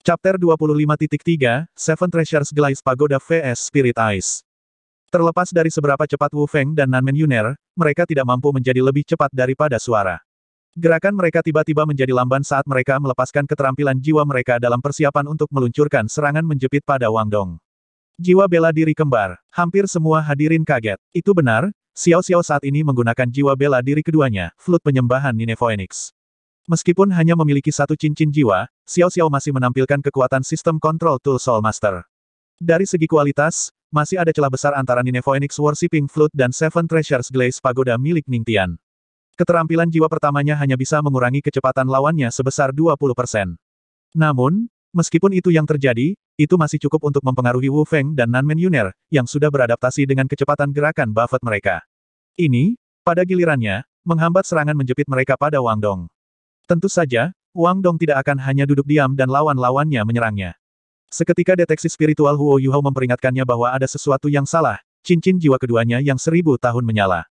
Chapter 25.3, Seven Treasures Glaze Pagoda vs Spirit Eyes. Terlepas dari seberapa cepat Wu Feng dan Nanmen Yuner, mereka tidak mampu menjadi lebih cepat daripada suara. Gerakan mereka tiba-tiba menjadi lamban saat mereka melepaskan keterampilan jiwa mereka dalam persiapan untuk meluncurkan serangan menjepit pada Wang Dong. Jiwa bela diri kembar, hampir semua hadirin kaget. Itu benar, Xiao Xiao saat ini menggunakan jiwa bela diri keduanya, flut penyembahan Nine Enix. Meskipun hanya memiliki satu cincin jiwa, Xiao Xiao masih menampilkan kekuatan sistem kontrol Tool Soul Master. Dari segi kualitas, masih ada celah besar antara Nine Phoenix Worshipping Flute dan Seven Treasures Glaze Pagoda milik Ning Tian. Keterampilan jiwa pertamanya hanya bisa mengurangi kecepatan lawannya sebesar 20%. Namun, meskipun itu yang terjadi, itu masih cukup untuk mempengaruhi Wu Feng dan Nanmen Yuner, yang sudah beradaptasi dengan kecepatan gerakan buffet mereka. Ini, pada gilirannya, menghambat serangan menjepit mereka pada Wang Dong. Tentu saja, Wang Dong tidak akan hanya duduk diam dan lawan-lawannya menyerangnya. Seketika deteksi spiritual Huo Yuhao memperingatkannya bahwa ada sesuatu yang salah, cincin jiwa keduanya yang seribu tahun menyala.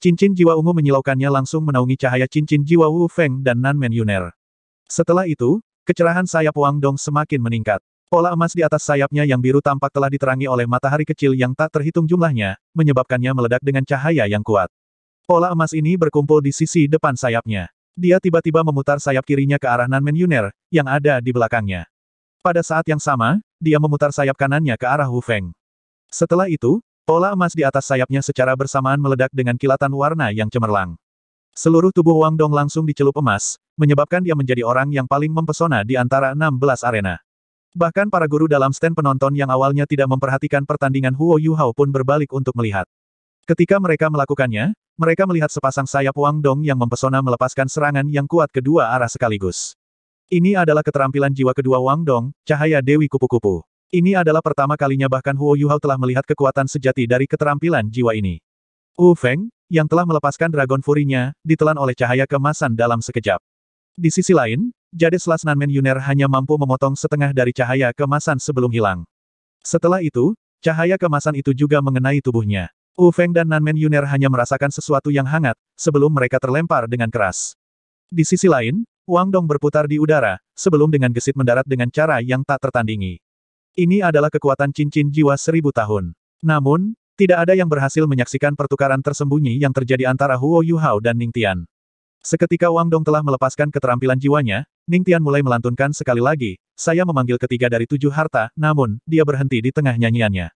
Cincin jiwa ungu menyilaukannya langsung menaungi cahaya cincin jiwa Wu Feng dan Nan Men Yuner. Setelah itu, kecerahan sayap Wang Dong semakin meningkat. Pola emas di atas sayapnya yang biru tampak telah diterangi oleh matahari kecil yang tak terhitung jumlahnya, menyebabkannya meledak dengan cahaya yang kuat. Pola emas ini berkumpul di sisi depan sayapnya. Dia tiba-tiba memutar sayap kirinya ke arah Nanmen Yuner, yang ada di belakangnya. Pada saat yang sama, dia memutar sayap kanannya ke arah Hu Feng. Setelah itu, pola emas di atas sayapnya secara bersamaan meledak dengan kilatan warna yang cemerlang. Seluruh tubuh Wang Dong langsung dicelup emas, menyebabkan dia menjadi orang yang paling mempesona di antara 16 arena. Bahkan para guru dalam stand penonton yang awalnya tidak memperhatikan pertandingan Huo Hao pun berbalik untuk melihat. Ketika mereka melakukannya, mereka melihat sepasang sayap Wang Dong yang mempesona melepaskan serangan yang kuat kedua arah sekaligus. Ini adalah keterampilan jiwa kedua Wang Dong, cahaya Dewi Kupu-Kupu. Ini adalah pertama kalinya bahkan Huo Yuhao telah melihat kekuatan sejati dari keterampilan jiwa ini. Wu Feng, yang telah melepaskan Dragon Furinya ditelan oleh cahaya kemasan dalam sekejap. Di sisi lain, Jade Slash Nanmen Yuner hanya mampu memotong setengah dari cahaya kemasan sebelum hilang. Setelah itu, cahaya kemasan itu juga mengenai tubuhnya. Wu Feng dan Nanmen Yuner hanya merasakan sesuatu yang hangat, sebelum mereka terlempar dengan keras. Di sisi lain, Wang Dong berputar di udara, sebelum dengan gesit mendarat dengan cara yang tak tertandingi. Ini adalah kekuatan cincin jiwa seribu tahun. Namun, tidak ada yang berhasil menyaksikan pertukaran tersembunyi yang terjadi antara Huo Yuhao dan Ning Tian. Seketika Wang Dong telah melepaskan keterampilan jiwanya, Ning Tian mulai melantunkan sekali lagi, saya memanggil ketiga dari tujuh harta, namun, dia berhenti di tengah nyanyiannya.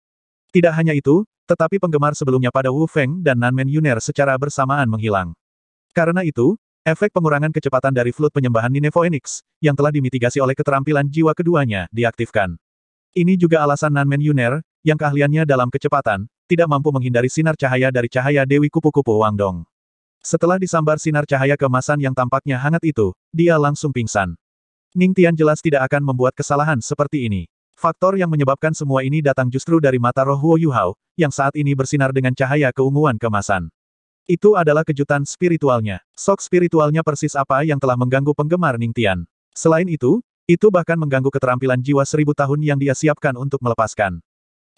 Tidak hanya itu, tetapi penggemar sebelumnya pada Wu Feng dan Nanmen Yuner secara bersamaan menghilang. Karena itu, efek pengurangan kecepatan dari flut penyembahan Nineveh Phoenix, yang telah dimitigasi oleh keterampilan jiwa keduanya, diaktifkan. Ini juga alasan Nanmen Yuner, yang keahliannya dalam kecepatan, tidak mampu menghindari sinar cahaya dari cahaya Dewi Kupu-Kupu Wangdong. Setelah disambar sinar cahaya kemasan yang tampaknya hangat itu, dia langsung pingsan. Ning Tian jelas tidak akan membuat kesalahan seperti ini. Faktor yang menyebabkan semua ini datang justru dari mata roh Huo Yuhao, yang saat ini bersinar dengan cahaya keunguan kemasan. Itu adalah kejutan spiritualnya. Sok spiritualnya persis apa yang telah mengganggu penggemar Ning Tian. Selain itu, itu bahkan mengganggu keterampilan jiwa seribu tahun yang dia siapkan untuk melepaskan.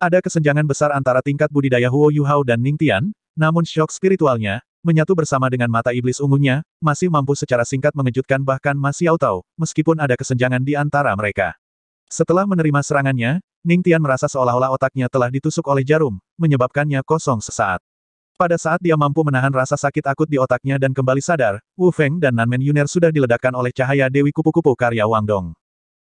Ada kesenjangan besar antara tingkat budidaya Huo Yuhao dan Ning Tian, namun shock spiritualnya, menyatu bersama dengan mata iblis ungunya, masih mampu secara singkat mengejutkan bahkan masih Tao, meskipun ada kesenjangan di antara mereka. Setelah menerima serangannya, Ning Tian merasa seolah-olah otaknya telah ditusuk oleh jarum, menyebabkannya kosong sesaat. Pada saat dia mampu menahan rasa sakit akut di otaknya dan kembali sadar, Wu Feng dan Nanmen Yuner sudah diledakkan oleh cahaya Dewi Kupu-Kupu karya Wang Dong.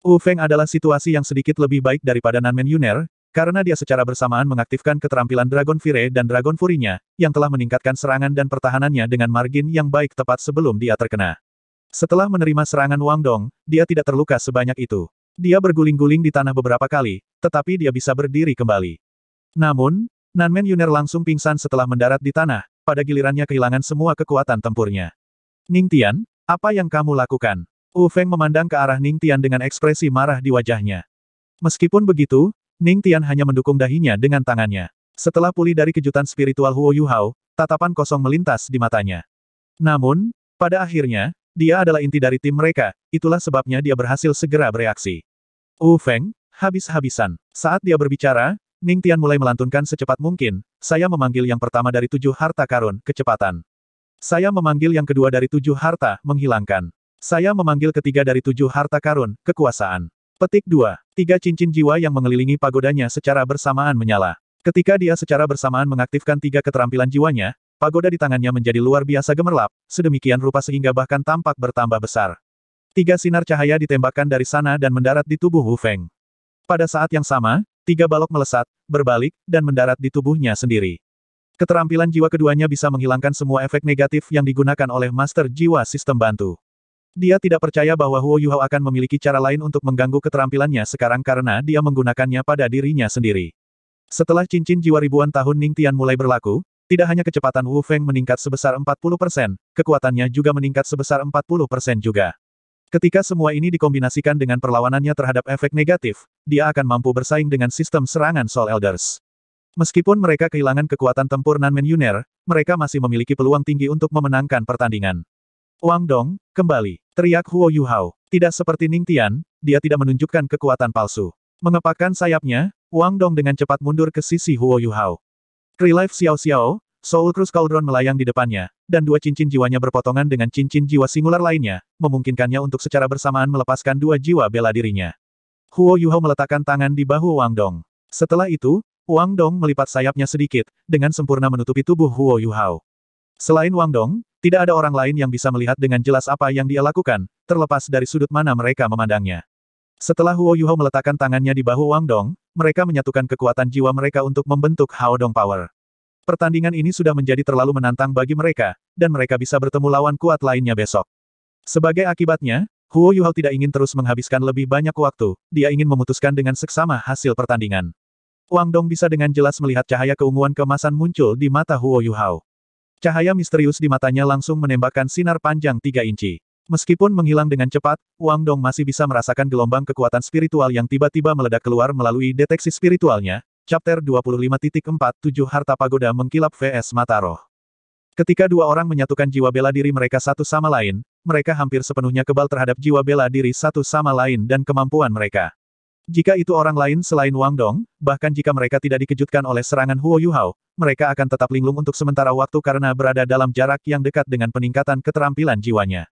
Wu Feng adalah situasi yang sedikit lebih baik daripada Nanmen Yuner, karena dia secara bersamaan mengaktifkan keterampilan Dragon Fire dan Dragon Furinya, yang telah meningkatkan serangan dan pertahanannya dengan margin yang baik tepat sebelum dia terkena. Setelah menerima serangan Wang Dong, dia tidak terluka sebanyak itu. Dia berguling-guling di tanah beberapa kali, tetapi dia bisa berdiri kembali. Namun, Nanmen Yuner langsung pingsan setelah mendarat di tanah, pada gilirannya kehilangan semua kekuatan tempurnya. Ning Tian, apa yang kamu lakukan? Wu Feng memandang ke arah Ning Tian dengan ekspresi marah di wajahnya. Meskipun begitu, Ning Tian hanya mendukung dahinya dengan tangannya. Setelah pulih dari kejutan spiritual Huo Yuhao, tatapan kosong melintas di matanya. Namun, pada akhirnya, dia adalah inti dari tim mereka, itulah sebabnya dia berhasil segera bereaksi. Wu Feng, habis-habisan. Saat dia berbicara, Ning Tian mulai melantunkan secepat mungkin, saya memanggil yang pertama dari tujuh harta karun, kecepatan. Saya memanggil yang kedua dari tujuh harta, menghilangkan. Saya memanggil ketiga dari tujuh harta karun, kekuasaan. Petik 2. Tiga cincin jiwa yang mengelilingi pagodanya secara bersamaan menyala. Ketika dia secara bersamaan mengaktifkan tiga keterampilan jiwanya, pagoda di tangannya menjadi luar biasa gemerlap, sedemikian rupa sehingga bahkan tampak bertambah besar. Tiga sinar cahaya ditembakkan dari sana dan mendarat di tubuh Wu Feng. Pada saat yang sama, tiga balok melesat, berbalik, dan mendarat di tubuhnya sendiri. Keterampilan jiwa keduanya bisa menghilangkan semua efek negatif yang digunakan oleh Master Jiwa Sistem Bantu. Dia tidak percaya bahwa Huo Yuhao akan memiliki cara lain untuk mengganggu keterampilannya sekarang karena dia menggunakannya pada dirinya sendiri. Setelah cincin jiwa ribuan tahun Ning Tian mulai berlaku, tidak hanya kecepatan Wu Feng meningkat sebesar 40%, kekuatannya juga meningkat sebesar 40% juga. Ketika semua ini dikombinasikan dengan perlawanannya terhadap efek negatif, dia akan mampu bersaing dengan sistem serangan Soul Elders. Meskipun mereka kehilangan kekuatan tempur Nanmen Yuner, mereka masih memiliki peluang tinggi untuk memenangkan pertandingan. Wang Dong, kembali, teriak Huo Yuhao. Tidak seperti Ning Tian, dia tidak menunjukkan kekuatan palsu. Mengepakkan sayapnya, Wang Dong dengan cepat mundur ke sisi Huo Yuhao. Relive Xiao Xiao, Soul Cruise Cauldron melayang di depannya, dan dua cincin jiwanya berpotongan dengan cincin jiwa singular lainnya, memungkinkannya untuk secara bersamaan melepaskan dua jiwa bela dirinya. Huo Yuhao meletakkan tangan di bahu Wang Dong. Setelah itu, Wang Dong melipat sayapnya sedikit, dengan sempurna menutupi tubuh Huo Yuhao. Selain Wang Dong, tidak ada orang lain yang bisa melihat dengan jelas apa yang dia lakukan, terlepas dari sudut mana mereka memandangnya. Setelah Huo Yuhao meletakkan tangannya di bahu Wang Dong, mereka menyatukan kekuatan jiwa mereka untuk membentuk Haodong Power. Pertandingan ini sudah menjadi terlalu menantang bagi mereka, dan mereka bisa bertemu lawan kuat lainnya besok. Sebagai akibatnya, Huo Yuhao tidak ingin terus menghabiskan lebih banyak waktu, dia ingin memutuskan dengan seksama hasil pertandingan. Wang Dong bisa dengan jelas melihat cahaya keunguan kemasan muncul di mata Huo Yuhao. Cahaya misterius di matanya langsung menembakkan sinar panjang tiga inci. Meskipun menghilang dengan cepat, Wang Dong masih bisa merasakan gelombang kekuatan spiritual yang tiba-tiba meledak keluar melalui deteksi spiritualnya. Chapter 25.47 Harta Pagoda Mengkilap VS Mataro. Ketika dua orang menyatukan jiwa bela diri mereka satu sama lain, mereka hampir sepenuhnya kebal terhadap jiwa bela diri satu sama lain dan kemampuan mereka. Jika itu orang lain selain Wang Dong, bahkan jika mereka tidak dikejutkan oleh serangan Huo Yuhao, mereka akan tetap linglung untuk sementara waktu karena berada dalam jarak yang dekat dengan peningkatan keterampilan jiwanya.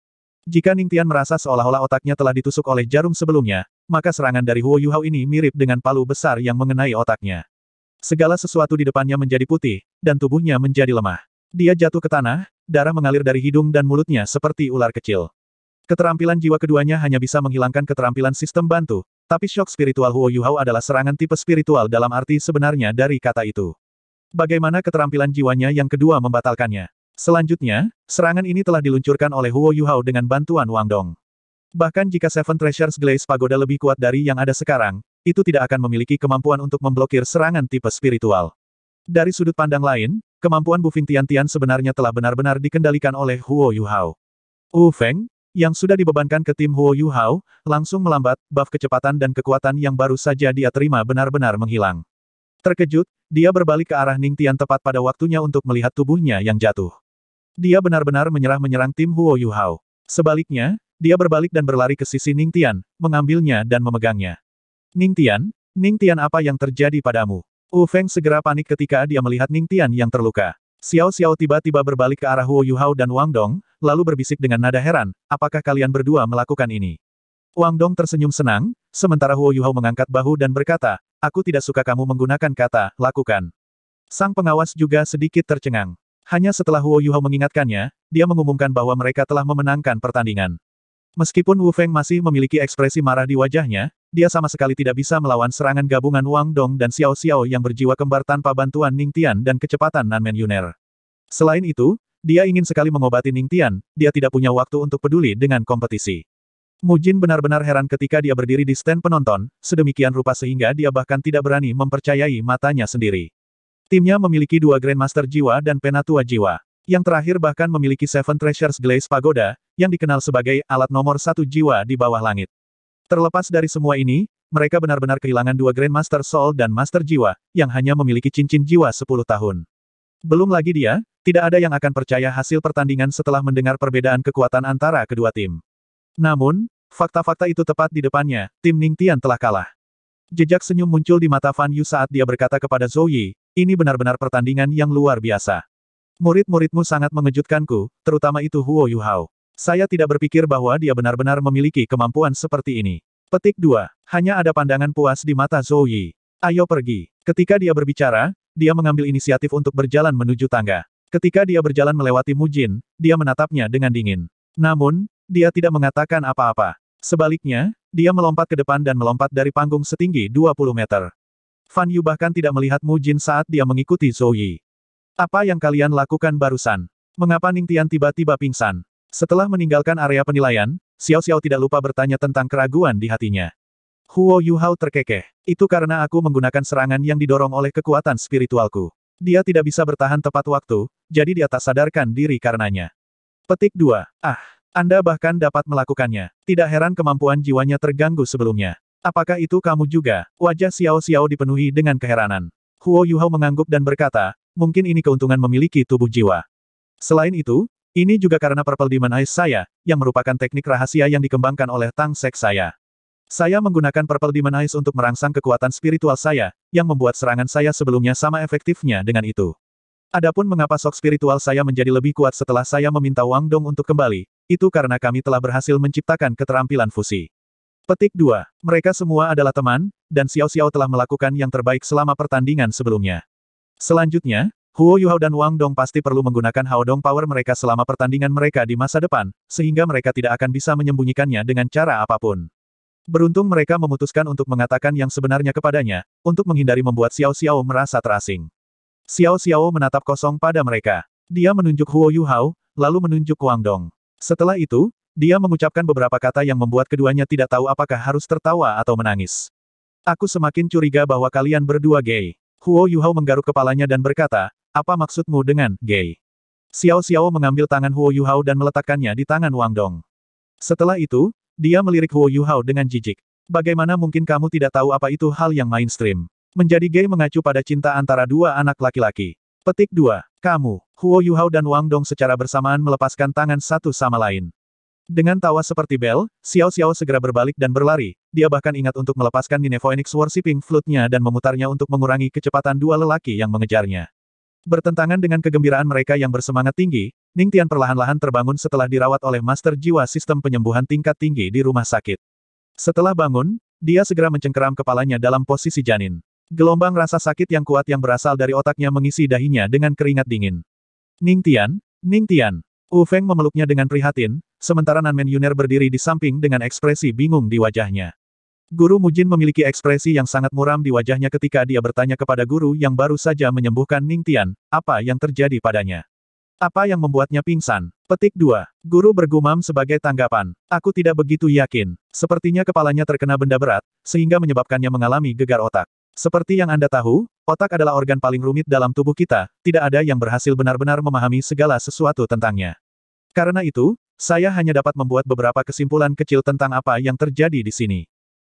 Jika Ning Tian merasa seolah-olah otaknya telah ditusuk oleh jarum sebelumnya, maka serangan dari Huo Yuhao ini mirip dengan palu besar yang mengenai otaknya. Segala sesuatu di depannya menjadi putih, dan tubuhnya menjadi lemah. Dia jatuh ke tanah, darah mengalir dari hidung dan mulutnya seperti ular kecil. Keterampilan jiwa keduanya hanya bisa menghilangkan keterampilan sistem bantu, tapi shock spiritual Huo Yuhao adalah serangan tipe spiritual dalam arti sebenarnya dari kata itu. Bagaimana keterampilan jiwanya yang kedua membatalkannya? Selanjutnya, serangan ini telah diluncurkan oleh Huo Yuhao dengan bantuan Wang Dong. Bahkan jika Seven Treasures Glaze Pagoda lebih kuat dari yang ada sekarang, itu tidak akan memiliki kemampuan untuk memblokir serangan tipe spiritual. Dari sudut pandang lain, kemampuan Bu Tian Tian sebenarnya telah benar-benar dikendalikan oleh Huo Yuhao. Wu Feng, yang sudah dibebankan ke tim Huo Yuhao, langsung melambat, buff kecepatan dan kekuatan yang baru saja dia terima benar-benar menghilang. Terkejut, dia berbalik ke arah Ning Tian tepat pada waktunya untuk melihat tubuhnya yang jatuh. Dia benar-benar menyerah-menyerang tim Huo Yuhao. Sebaliknya, dia berbalik dan berlari ke sisi Ning Tian, mengambilnya dan memegangnya. Ning Tian? Ning Tian apa yang terjadi padamu? Wu Feng segera panik ketika dia melihat Ning Tian yang terluka. Xiao Xiao tiba-tiba berbalik ke arah Huo Yuhao dan Wang Dong, lalu berbisik dengan nada heran, apakah kalian berdua melakukan ini? Wang Dong tersenyum senang, sementara Huo Yuhao mengangkat bahu dan berkata, aku tidak suka kamu menggunakan kata, lakukan. Sang pengawas juga sedikit tercengang. Hanya setelah Huo Yuhao mengingatkannya, dia mengumumkan bahwa mereka telah memenangkan pertandingan. Meskipun Wu Feng masih memiliki ekspresi marah di wajahnya, dia sama sekali tidak bisa melawan serangan gabungan Wang Dong dan Xiao Xiao yang berjiwa kembar tanpa bantuan Ning Tian dan kecepatan Nanmen Yuner. Selain itu, dia ingin sekali mengobati Ning Tian, dia tidak punya waktu untuk peduli dengan kompetisi. Mujin benar-benar heran ketika dia berdiri di stand penonton, sedemikian rupa sehingga dia bahkan tidak berani mempercayai matanya sendiri. Timnya memiliki dua Grandmaster Jiwa dan Penatua Jiwa. Yang terakhir bahkan memiliki Seven Treasures Glaze Pagoda, yang dikenal sebagai alat nomor satu jiwa di bawah langit. Terlepas dari semua ini, mereka benar-benar kehilangan dua Grandmaster Soul dan Master Jiwa, yang hanya memiliki cincin jiwa 10 tahun. Belum lagi dia, tidak ada yang akan percaya hasil pertandingan setelah mendengar perbedaan kekuatan antara kedua tim. Namun, fakta-fakta itu tepat di depannya, tim Ning Tian telah kalah. Jejak senyum muncul di mata Fan Yu saat dia berkata kepada Zhou Yi, ini benar-benar pertandingan yang luar biasa. Murid-muridmu sangat mengejutkanku, terutama itu Huo Yuhao. Saya tidak berpikir bahwa dia benar-benar memiliki kemampuan seperti ini. Petik 2. Hanya ada pandangan puas di mata Zhou Yi. Ayo pergi. Ketika dia berbicara, dia mengambil inisiatif untuk berjalan menuju tangga. Ketika dia berjalan melewati Mujin, dia menatapnya dengan dingin. Namun, dia tidak mengatakan apa-apa. Sebaliknya, dia melompat ke depan dan melompat dari panggung setinggi 20 meter. Fan Yu bahkan tidak melihat Mu Jin saat dia mengikuti Zhou Yi. Apa yang kalian lakukan barusan? Mengapa Ning Tian tiba-tiba pingsan? Setelah meninggalkan area penilaian, Xiao Xiao tidak lupa bertanya tentang keraguan di hatinya. Huo Yu Hao terkekeh. Itu karena aku menggunakan serangan yang didorong oleh kekuatan spiritualku. Dia tidak bisa bertahan tepat waktu, jadi dia tak sadarkan diri karenanya. Petik 2. Ah, Anda bahkan dapat melakukannya. Tidak heran kemampuan jiwanya terganggu sebelumnya. Apakah itu kamu juga? Wajah Xiao Xiao dipenuhi dengan keheranan. Huo Yuhao mengangguk dan berkata, mungkin ini keuntungan memiliki tubuh jiwa. Selain itu, ini juga karena Purple Demon Eyes saya, yang merupakan teknik rahasia yang dikembangkan oleh Tang Sek saya. Saya menggunakan Purple Demon Eyes untuk merangsang kekuatan spiritual saya, yang membuat serangan saya sebelumnya sama efektifnya dengan itu. Adapun mengapa sok spiritual saya menjadi lebih kuat setelah saya meminta Wang Dong untuk kembali, itu karena kami telah berhasil menciptakan keterampilan fusi. Petik 2. Mereka semua adalah teman, dan Xiao Xiao telah melakukan yang terbaik selama pertandingan sebelumnya. Selanjutnya, Huo Yuhao dan Wang Dong pasti perlu menggunakan Hao Dong Power mereka selama pertandingan mereka di masa depan, sehingga mereka tidak akan bisa menyembunyikannya dengan cara apapun. Beruntung mereka memutuskan untuk mengatakan yang sebenarnya kepadanya, untuk menghindari membuat Xiao Xiao merasa terasing. Xiao Xiao menatap kosong pada mereka. Dia menunjuk Huo Yuhao, lalu menunjuk Wang Dong. Setelah itu, dia mengucapkan beberapa kata yang membuat keduanya tidak tahu apakah harus tertawa atau menangis. Aku semakin curiga bahwa kalian berdua gay. Huo Yuhao menggaruk kepalanya dan berkata, apa maksudmu dengan gay? Xiao Xiao mengambil tangan Huo Yuhao dan meletakkannya di tangan Wang Dong. Setelah itu, dia melirik Huo Yuhao dengan jijik. Bagaimana mungkin kamu tidak tahu apa itu hal yang mainstream? Menjadi gay mengacu pada cinta antara dua anak laki-laki. Petik 2. Kamu, Huo Yuhao dan Wang Dong secara bersamaan melepaskan tangan satu sama lain. Dengan tawa seperti bel, Xiao Xiao segera berbalik dan berlari, dia bahkan ingat untuk melepaskan Nine Phoenix Worshipping Flute-nya dan memutarnya untuk mengurangi kecepatan dua lelaki yang mengejarnya. Bertentangan dengan kegembiraan mereka yang bersemangat tinggi, Ning Tian perlahan-lahan terbangun setelah dirawat oleh Master Jiwa Sistem Penyembuhan Tingkat Tinggi di rumah sakit. Setelah bangun, dia segera mencengkeram kepalanya dalam posisi janin. Gelombang rasa sakit yang kuat yang berasal dari otaknya mengisi dahinya dengan keringat dingin. Ning Tian, Ning Tian. Wu Feng memeluknya dengan prihatin, sementara Nanmen Yuner berdiri di samping dengan ekspresi bingung di wajahnya. Guru Mujin memiliki ekspresi yang sangat muram di wajahnya ketika dia bertanya kepada guru yang baru saja menyembuhkan Ning Tian, apa yang terjadi padanya. Apa yang membuatnya pingsan? Petik 2. Guru bergumam sebagai tanggapan. Aku tidak begitu yakin. Sepertinya kepalanya terkena benda berat, sehingga menyebabkannya mengalami gegar otak. Seperti yang Anda tahu, otak adalah organ paling rumit dalam tubuh kita, tidak ada yang berhasil benar-benar memahami segala sesuatu tentangnya. Karena itu, saya hanya dapat membuat beberapa kesimpulan kecil tentang apa yang terjadi di sini.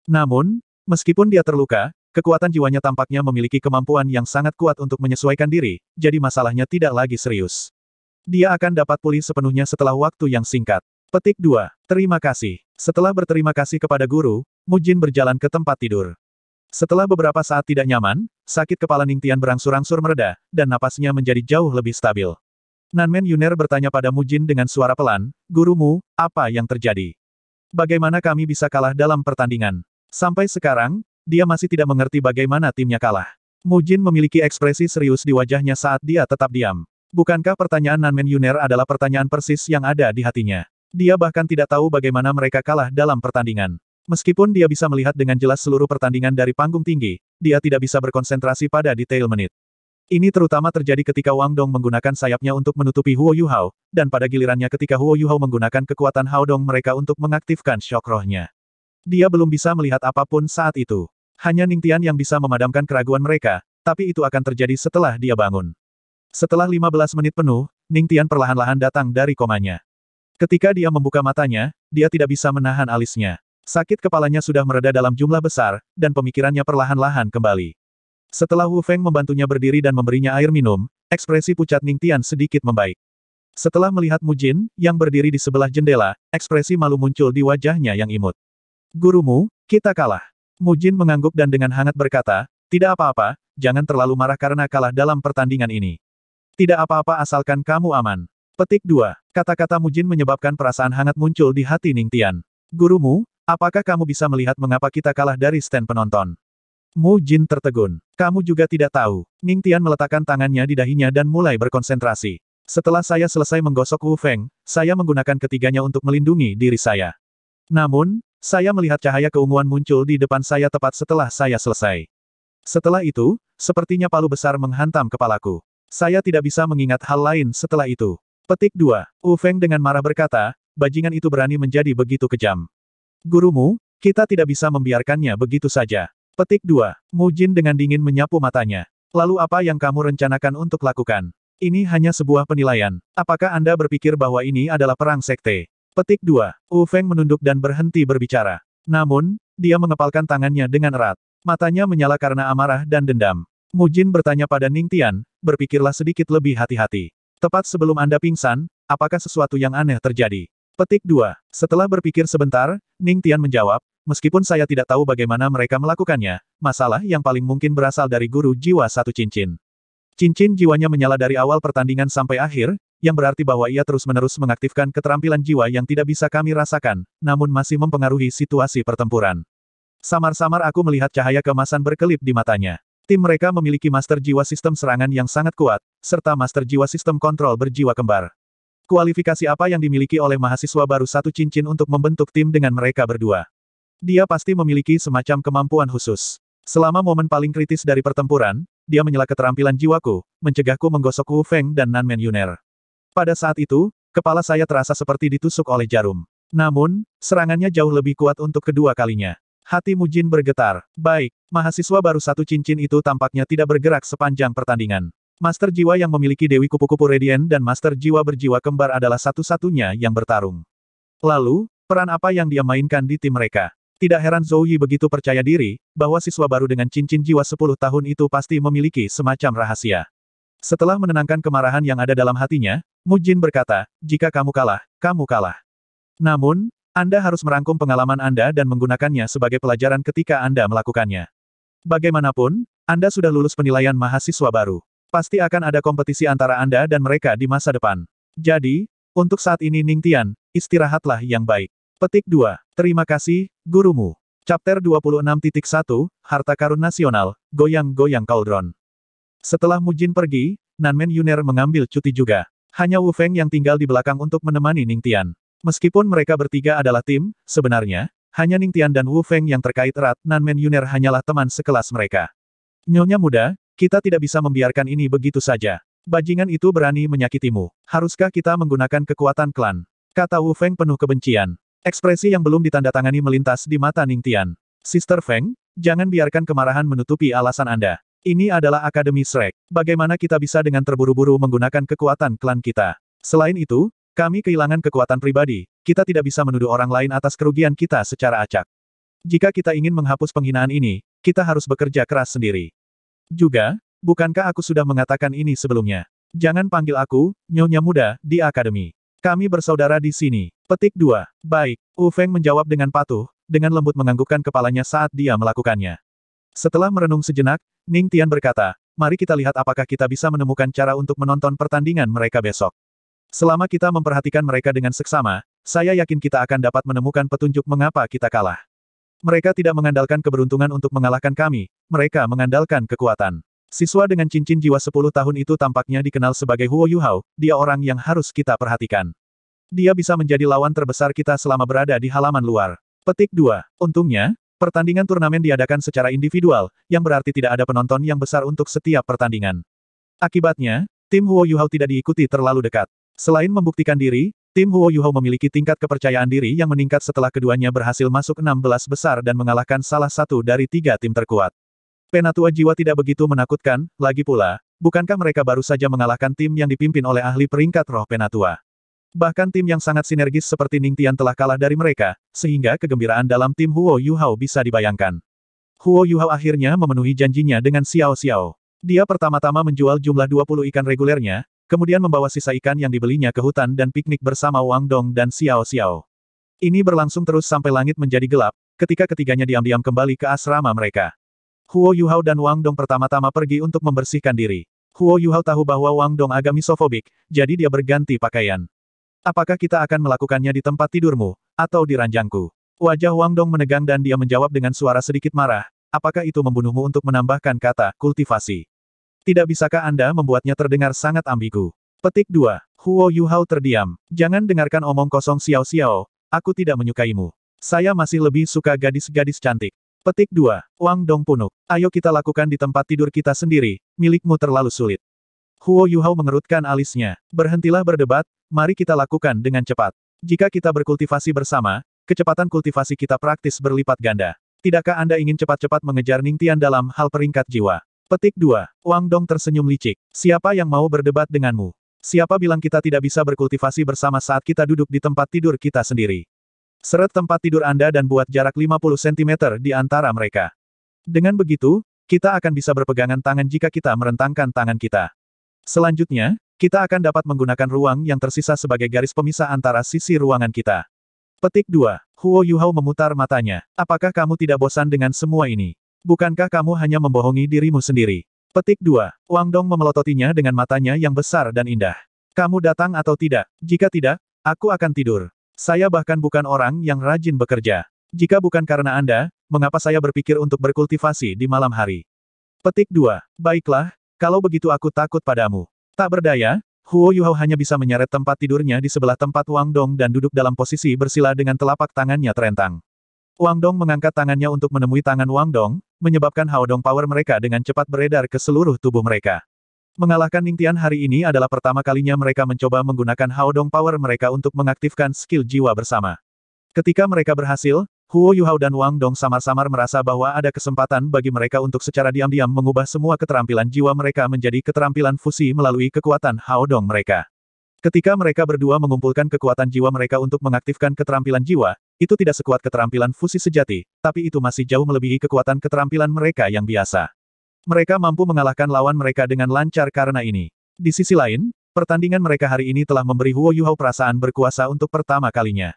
Namun, meskipun dia terluka, kekuatan jiwanya tampaknya memiliki kemampuan yang sangat kuat untuk menyesuaikan diri, jadi masalahnya tidak lagi serius. Dia akan dapat pulih sepenuhnya setelah waktu yang singkat. Petik 2. Terima kasih. Setelah berterima kasih kepada guru, Mujin berjalan ke tempat tidur. Setelah beberapa saat tidak nyaman, sakit kepala Ningtian berangsur-angsur mereda, dan napasnya menjadi jauh lebih stabil. Nanmen Yuner bertanya pada Mu Jin dengan suara pelan, Gurumu, apa yang terjadi? Bagaimana kami bisa kalah dalam pertandingan? Sampai sekarang, dia masih tidak mengerti bagaimana timnya kalah. Mu Jin memiliki ekspresi serius di wajahnya saat dia tetap diam. Bukankah pertanyaan Nanmen Yuner adalah pertanyaan persis yang ada di hatinya? Dia bahkan tidak tahu bagaimana mereka kalah dalam pertandingan. Meskipun dia bisa melihat dengan jelas seluruh pertandingan dari panggung tinggi, dia tidak bisa berkonsentrasi pada detail menit. Ini terutama terjadi ketika Wang Dong menggunakan sayapnya untuk menutupi Huo Yuhao, dan pada gilirannya ketika Huo Yuhao menggunakan kekuatan Hao Dong mereka untuk mengaktifkan shock rohnya. Dia belum bisa melihat apapun saat itu. Hanya Ning Tian yang bisa memadamkan keraguan mereka, tapi itu akan terjadi setelah dia bangun. Setelah 15 menit penuh, Ning Tian perlahan-lahan datang dari komanya. Ketika dia membuka matanya, dia tidak bisa menahan alisnya. Sakit kepalanya sudah mereda dalam jumlah besar, dan pemikirannya perlahan-lahan kembali. Setelah Wu Feng membantunya berdiri dan memberinya air minum, ekspresi pucat Ning Tian sedikit membaik. Setelah melihat Mu Jin yang berdiri di sebelah jendela, ekspresi malu muncul di wajahnya yang imut. Gurumu, kita kalah. Mu Jin mengangguk dan dengan hangat berkata, tidak apa-apa, jangan terlalu marah karena kalah dalam pertandingan ini. Tidak apa-apa asalkan kamu aman. Petik 2. Kata-kata Mu Jin menyebabkan perasaan hangat muncul di hati Ning Tian. Gurumu, apakah kamu bisa melihat mengapa kita kalah dari stand penonton? Mu Jin tertegun. Kamu juga tidak tahu. Ning Tian meletakkan tangannya di dahinya dan mulai berkonsentrasi. Setelah saya selesai menggosok Wu Feng, saya menggunakan ketiganya untuk melindungi diri saya. Namun, saya melihat cahaya keunguan muncul di depan saya tepat setelah saya selesai. Setelah itu, sepertinya palu besar menghantam kepalaku. Saya tidak bisa mengingat hal lain setelah itu. Petik 2. Wu Feng dengan marah berkata, bajingan itu berani menjadi begitu kejam. Gurumu, kita tidak bisa membiarkannya begitu saja. Petik 2. Mujin dengan dingin menyapu matanya. Lalu apa yang kamu rencanakan untuk lakukan? Ini hanya sebuah penilaian. Apakah Anda berpikir bahwa ini adalah perang sekte? Petik 2. Wu Feng menunduk dan berhenti berbicara. Namun, dia mengepalkan tangannya dengan erat. Matanya menyala karena amarah dan dendam. Mujin bertanya pada Ning Tian, berpikirlah sedikit lebih hati-hati. Tepat sebelum Anda pingsan, apakah sesuatu yang aneh terjadi? Petik 2. Setelah berpikir sebentar, Ning Tian menjawab, Meskipun saya tidak tahu bagaimana mereka melakukannya, masalah yang paling mungkin berasal dari guru jiwa satu cincin. Cincin jiwanya menyala dari awal pertandingan sampai akhir, yang berarti bahwa ia terus-menerus mengaktifkan keterampilan jiwa yang tidak bisa kami rasakan, namun masih mempengaruhi situasi pertempuran. Samar-samar aku melihat cahaya kemasan berkelip di matanya. Tim mereka memiliki master jiwa sistem serangan yang sangat kuat, serta master jiwa sistem kontrol berjiwa kembar. Kualifikasi apa yang dimiliki oleh mahasiswa baru satu cincin untuk membentuk tim dengan mereka berdua? Dia pasti memiliki semacam kemampuan khusus. Selama momen paling kritis dari pertempuran, dia menyela keterampilan jiwaku, mencegahku menggosok Wu Feng dan Nan Men Yuner. Pada saat itu, kepala saya terasa seperti ditusuk oleh jarum. Namun, serangannya jauh lebih kuat untuk kedua kalinya. Hati Mujin bergetar. Baik, mahasiswa baru satu cincin itu tampaknya tidak bergerak sepanjang pertandingan. Master Jiwa yang memiliki Dewi Kupu-Kupu Radiant dan Master Jiwa berjiwa kembar adalah satu-satunya yang bertarung. Lalu, peran apa yang dia mainkan di tim mereka? Tidak heran Zhou Yi begitu percaya diri, bahwa siswa baru dengan cincin jiwa 10 tahun itu pasti memiliki semacam rahasia. Setelah menenangkan kemarahan yang ada dalam hatinya, Mu Jin berkata, jika kamu kalah, kamu kalah. Namun, Anda harus merangkum pengalaman Anda dan menggunakannya sebagai pelajaran ketika Anda melakukannya. Bagaimanapun, Anda sudah lulus penilaian mahasiswa baru. Pasti akan ada kompetisi antara Anda dan mereka di masa depan. Jadi, untuk saat ini Ning Tian, istirahatlah yang baik. Petik 2. Terima kasih, gurumu. Chapter 26.1, Harta Karun Nasional, Goyang-Goyang Kaldron. Setelah Mujin pergi, Nanmen Yuner mengambil cuti juga. Hanya Wu Feng yang tinggal di belakang untuk menemani Ning Tian. Meskipun mereka bertiga adalah tim, sebenarnya, hanya Ning Tian dan Wu Feng yang terkait erat, Nanmen Yuner hanyalah teman sekelas mereka. Nyonya muda, kita tidak bisa membiarkan ini begitu saja. Bajingan itu berani menyakitimu. Haruskah kita menggunakan kekuatan klan? Kata Wu Feng penuh kebencian. Ekspresi yang belum ditandatangani melintas di mata Ning Tian. Sister Feng, jangan biarkan kemarahan menutupi alasan Anda. Ini adalah Akademi Shrek. Bagaimana kita bisa dengan terburu-buru menggunakan kekuatan klan kita? Selain itu, kami kehilangan kekuatan pribadi, kita tidak bisa menuduh orang lain atas kerugian kita secara acak. Jika kita ingin menghapus penghinaan ini, kita harus bekerja keras sendiri. Juga, bukankah aku sudah mengatakan ini sebelumnya? Jangan panggil aku, nyonya muda, di akademi. Kami bersaudara di sini. Petik 2. Baik, Wu Feng menjawab dengan patuh, dengan lembut menganggukkan kepalanya saat dia melakukannya. Setelah merenung sejenak, Ning Tian berkata, mari kita lihat apakah kita bisa menemukan cara untuk menonton pertandingan mereka besok. Selama kita memperhatikan mereka dengan seksama, saya yakin kita akan dapat menemukan petunjuk mengapa kita kalah. Mereka tidak mengandalkan keberuntungan untuk mengalahkan kami, mereka mengandalkan kekuatan. Siswa dengan cincin jiwa 10 tahun itu tampaknya dikenal sebagai Huo Yuhao, dia orang yang harus kita perhatikan. Dia bisa menjadi lawan terbesar kita selama berada di halaman luar. Petik 2. Untungnya, pertandingan turnamen diadakan secara individual, yang berarti tidak ada penonton yang besar untuk setiap pertandingan. Akibatnya, tim Huo Yuhao tidak diikuti terlalu dekat. Selain membuktikan diri, tim Huo Yuhao memiliki tingkat kepercayaan diri yang meningkat setelah keduanya berhasil masuk 16 besar dan mengalahkan salah satu dari tiga tim terkuat. Penatua jiwa tidak begitu menakutkan, lagi pula, bukankah mereka baru saja mengalahkan tim yang dipimpin oleh ahli peringkat roh penatua? Bahkan tim yang sangat sinergis seperti Ning Tian telah kalah dari mereka, sehingga kegembiraan dalam tim Huo Yuhao bisa dibayangkan. Huo Yuhao akhirnya memenuhi janjinya dengan Xiao Xiao. Dia pertama-tama menjual jumlah 20 ikan regulernya, kemudian membawa sisa ikan yang dibelinya ke hutan dan piknik bersama Wang Dong dan Xiao Xiao. Ini berlangsung terus sampai langit menjadi gelap, ketika ketiganya diam-diam kembali ke asrama mereka. Huo Yuhao dan Wang Dong pertama-tama pergi untuk membersihkan diri. Huo Yuhao tahu bahwa Wang Dong agak misofobik, jadi dia berganti pakaian. Apakah kita akan melakukannya di tempat tidurmu, atau di ranjangku? Wajah Wang Dong menegang dan dia menjawab dengan suara sedikit marah, apakah itu membunuhmu untuk menambahkan kata, kultivasi? Tidak bisakah Anda membuatnya terdengar sangat ambigu? Petik 2. Huo Yuhao terdiam. Jangan dengarkan omong kosong Xiao Xiao, aku tidak menyukaimu. Saya masih lebih suka gadis-gadis cantik. Petik 2. Wang Dong punuk. Ayo kita lakukan di tempat tidur kita sendiri, milikmu terlalu sulit. Huo Yuhao mengerutkan alisnya. Berhentilah berdebat, mari kita lakukan dengan cepat. Jika kita berkultivasi bersama, kecepatan kultivasi kita praktis berlipat ganda. Tidakkah Anda ingin cepat-cepat mengejar Ning Tian dalam hal peringkat jiwa? Petik 2. Wang Dong tersenyum licik. Siapa yang mau berdebat denganmu? Siapa bilang kita tidak bisa berkultivasi bersama saat kita duduk di tempat tidur kita sendiri? Seret tempat tidur Anda dan buat jarak 50 cm di antara mereka. Dengan begitu, kita akan bisa berpegangan tangan jika kita merentangkan tangan kita. Selanjutnya, kita akan dapat menggunakan ruang yang tersisa sebagai garis pemisah antara sisi ruangan kita. Petik 2. Huo Yuhao memutar matanya. Apakah kamu tidak bosan dengan semua ini? Bukankah kamu hanya membohongi dirimu sendiri? Petik 2. Wang Dong memelototinya dengan matanya yang besar dan indah. Kamu datang atau tidak? Jika tidak, aku akan tidur. Saya bahkan bukan orang yang rajin bekerja. Jika bukan karena Anda, mengapa saya berpikir untuk berkultivasi di malam hari? Petik 2. Baiklah, kalau begitu aku takut padamu. Tak berdaya, Huo Yuhao hanya bisa menyeret tempat tidurnya di sebelah tempat Wang Dong dan duduk dalam posisi bersila dengan telapak tangannya terentang. Wang Dong mengangkat tangannya untuk menemui tangan Wang Dong, menyebabkan Hao Dong power mereka dengan cepat beredar ke seluruh tubuh mereka. Mengalahkan Ning Tian hari ini adalah pertama kalinya mereka mencoba menggunakan Hao Dong Power mereka untuk mengaktifkan skill jiwa bersama. Ketika mereka berhasil, Huo Yuhao dan Wang Dong samar-samar merasa bahwa ada kesempatan bagi mereka untuk secara diam-diam mengubah semua keterampilan jiwa mereka menjadi keterampilan fusi melalui kekuatan Hao Dong mereka. Ketika mereka berdua mengumpulkan kekuatan jiwa mereka untuk mengaktifkan keterampilan jiwa, itu tidak sekuat keterampilan fusi sejati, tapi itu masih jauh melebihi kekuatan keterampilan mereka yang biasa. Mereka mampu mengalahkan lawan mereka dengan lancar karena ini. Di sisi lain, pertandingan mereka hari ini telah memberi Huo Yuhao perasaan berkuasa untuk pertama kalinya.